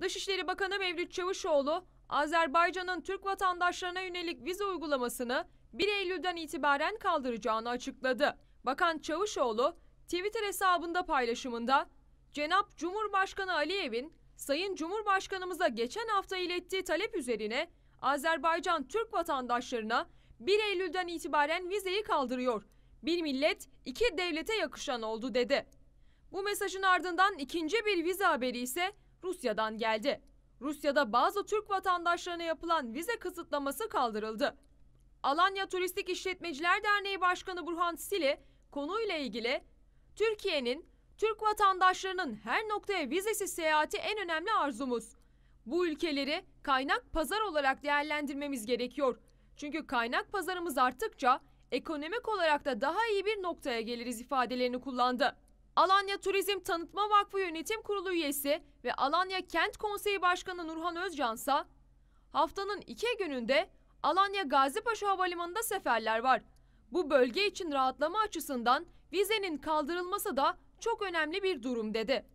Dışişleri Bakanı Mevlüt Çavuşoğlu, Azerbaycan'ın Türk vatandaşlarına yönelik vize uygulamasını 1 Eylül'den itibaren kaldıracağını açıkladı. Bakan Çavuşoğlu, Twitter hesabında paylaşımında, Cenap Cumhurbaşkanı Aliyev'in Sayın Cumhurbaşkanımıza geçen hafta ilettiği talep üzerine Azerbaycan Türk vatandaşlarına 1 Eylül'den itibaren vizeyi kaldırıyor. Bir millet, iki devlete yakışan oldu dedi. Bu mesajın ardından ikinci bir vize haberi ise Rusya'dan geldi. Rusya'da bazı Türk vatandaşlarına yapılan vize kısıtlaması kaldırıldı. Alanya Turistik İşletmeciler Derneği Başkanı Burhan Sili konuyla ilgili Türkiye'nin Türk vatandaşlarının her noktaya vizesiz seyahati en önemli arzumuz. Bu ülkeleri kaynak pazar olarak değerlendirmemiz gerekiyor. Çünkü kaynak pazarımız arttıkça ekonomik olarak da daha iyi bir noktaya geliriz ifadelerini kullandı. Alanya Turizm Tanıtma Vakfı Yönetim Kurulu üyesi ve Alanya Kent Konseyi Başkanı Nurhan Özcansa haftanın iki gününde Alanya Gazipaşa Havalimanı'nda seferler var. Bu bölge için rahatlama açısından vizenin kaldırılması da çok önemli bir durum dedi.